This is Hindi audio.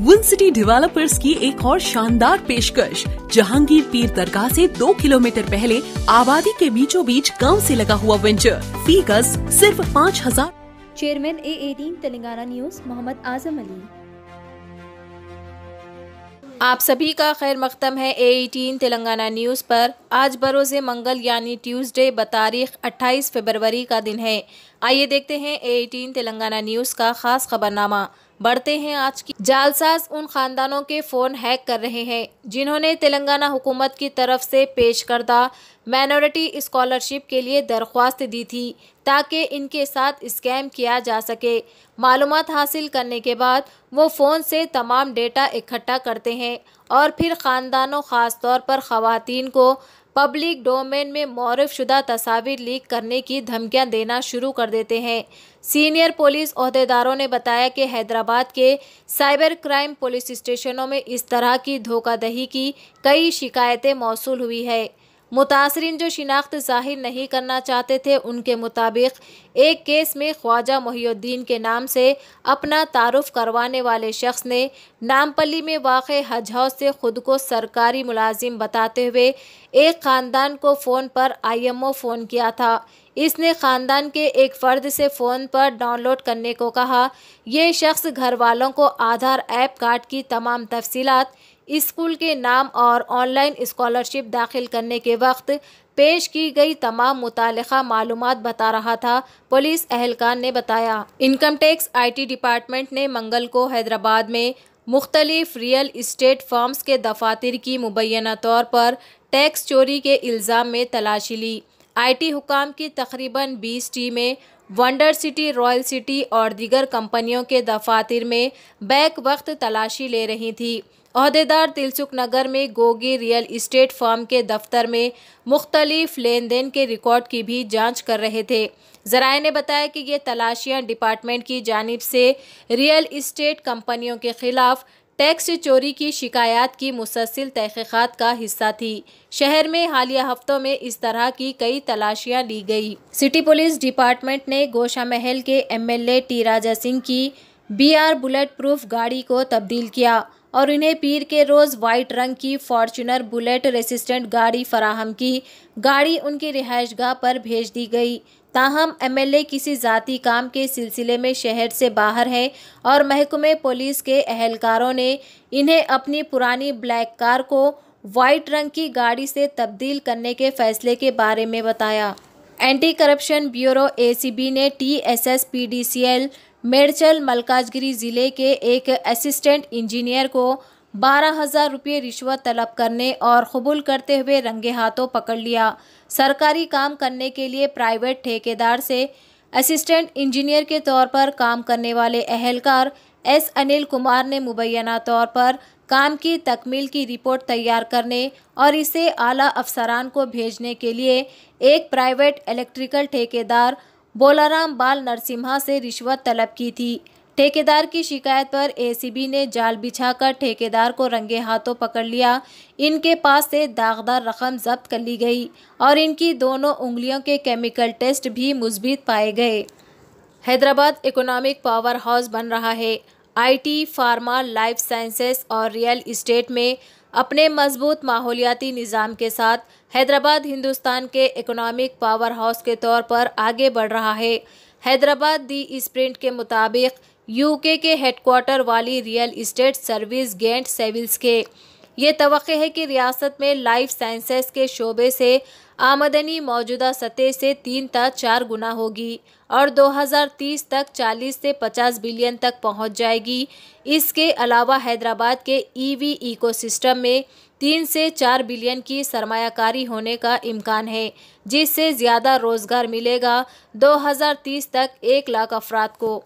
विन सिटी डेवलपर्स की एक और शानदार पेशकश जहांगीर पीर दरगाह से दो किलोमीटर पहले आबादी के बीचों बीच गाँव ऐसी लगा हुआ वेंचर फीकस सिर्फ पाँच हजार चेयरमैन ए एटीन तेलंगाना न्यूज मोहम्मद आजम अली आप सभी का खैर मकदम है ए एटीन तेलंगाना न्यूज़ पर आज बरोज़ मंगल यानी ट्यूसडे बतारीख 28 फरवरी का दिन है आइए देखते हैं ए एटीन तेलंगाना न्यूज़ का ख़ास खबरनामा बढ़ते हैं आज की जालसाज उन खानदानों के फोन हैक कर रहे हैं जिन्होंने तेलंगाना हुकूमत की तरफ से पेश करदा माइनॉरिटी स्कॉलरशिप के लिए दरख्वास्त दी थी ताकि इनके साथ स्कैम किया जा सके मालूम हासिल करने के बाद वो फ़ोन से तमाम डेटा इकट्ठा करते हैं और फिर ख़ानदानों ख़ास तौर पर ख़वातीन को पब्लिक डोमेन में मौरफशुदा तस्वीर लीक करने की धमकियां देना शुरू कर देते हैं सीनियर पुलिस अहदेदारों ने बताया कि हैदराबाद के साइबर क्राइम पुलिस स्टेशनों में इस तरह की धोखाधही की कई शिकायतें मौसू हुई है मुतासरीन जो शिनाख्त जाहिर नहीं करना चाहते थे उनके मुताबिक एक केस में ख्वाजा मोहुद्दीन के नाम से अपना तारफ़ करवाने वाले शख्स ने नामपली में वाक़ हज हाउस से खुद को सरकारी मुलाजिम बताते हुए एक ख़ानदान को फ़ोन पर आई एम ओ फ़ोन किया था इसने ख़ानदान के एक फ़र्द से फ़ोन पर डाउनलोड करने को कहा यह शख्स घर वालों को आधार ऐप कार्ड की तमाम तफसीलात स्कूल के नाम और ऑनलाइन स्कॉलरशिप दाखिल करने के वक्त पेश की गई तमाम मुतल मालूम बता रहा था पुलिस अहलकार ने बताया इनकम टैक्स आईटी डिपार्टमेंट ने मंगल को हैदराबाद में मुख्तलिफ रियल इस्टेट फर्म्स के दफातर की मुबैना तौर पर टैक्स चोरी के इल्ज़ाम में तलाशी ली आईटी हुकाम की तकरीबन 20 टीमें वंडर सिटी रॉयल सिटी और दीगर कंपनियों के दफातर में बैक वक्त तलाशी ले रही थी अहदेदार तिलसुक नगर में गोगी रियल इस्टेट फर्म के दफ्तर में मुख्तलिफ लेन देन के रिकॉर्ड की भी जांच कर रहे थे जराए ने बताया कि ये तलाशियां डिपार्टमेंट की जानब से रियल इस्टेट कंपनियों के खिलाफ टैक्स चोरी की शिकायत की मुसलसिल तहकीकत का हिस्सा थी शहर में हालिया हफ्तों में इस तरह की कई तलाशियां ली गई सिटी पुलिस डिपार्टमेंट ने गोशा महल के एमएलए टी राजा सिंह की बीआर बुलेट प्रूफ गाड़ी को तब्दील किया और उन्हें पीर के रोज़ वाइट रंग की फॉर्चुनर बुलेट रेसिस्टेंट गाड़ी फराहम की गाड़ी उनकी रिहाइश गाह पर भेज दी गई ताहम एमएलए किसी जाति काम के सिलसिले में शहर से बाहर हैं और महकमे पुलिस के अहलकारों ने इन्हें अपनी पुरानी ब्लैक कार को वाइट रंग की गाड़ी से तब्दील करने के फैसले के बारे में बताया एंटी करप्शन ब्यूरो एसीबी ने T S S P D C L Medchal Malkajgiri ज़िले के एक असिस्टेंट इंजीनियर को बारह हजार रुपये रिश्वत तलब करने और कबूल करते हुए रंगे हाथों पकड़ लिया सरकारी काम करने के लिए प्राइवेट ठेकेदार से असिस्टेंट इंजीनियर के तौर पर काम करने वाले अहलकार एस अनिल कुमार ने मुबैना तौर पर काम की तकमील की रिपोर्ट तैयार करने और इसे आला अफसरान को भेजने के लिए एक प्राइवेट इलेक्ट्रिकल ठेकेदार बोलाराम बाल नरसिम्हा से रिश्वत तलब की थी ठेकेदार की शिकायत पर एसीबी ने जाल बिछाकर ठेकेदार को रंगे हाथों पकड़ लिया इनके पास से दागदार रकम जब्त कर ली गई और इनकी दोनों उंगलियों के केमिकल टेस्ट भी मुस्बित पाए गए हैदराबाद इकोनॉमिक पावर हाउस बन रहा है आईटी, फार्मा लाइफ साइंसेस और रियल इस्टेट में अपने मजबूत माहौलियाती निज़ाम के साथ हैदराबाद हिंदुस्तान के इकोनॉमिक पावर हाउस के तौर पर आगे बढ़ रहा है हैदराबाद दी स्प्रिंट के मुताबिक यूके के हेडक्वार्टर वाली real estate service agent Savills के ये तो है कि रियासत में लाइफ साइंसेस के शोबे से आमदनी मौजूदा सतह से तीन तक चार गुना होगी और 2030 तक 40 से 50 बिलियन तक पहुंच जाएगी इसके अलावा हैदराबाद के ईवी e इकोसिस्टम में तीन से चार बिलियन की सरमाकारी होने का इम्कान है जिससे ज़्यादा रोज़गार मिलेगा 2030 तक एक लाख अफराद को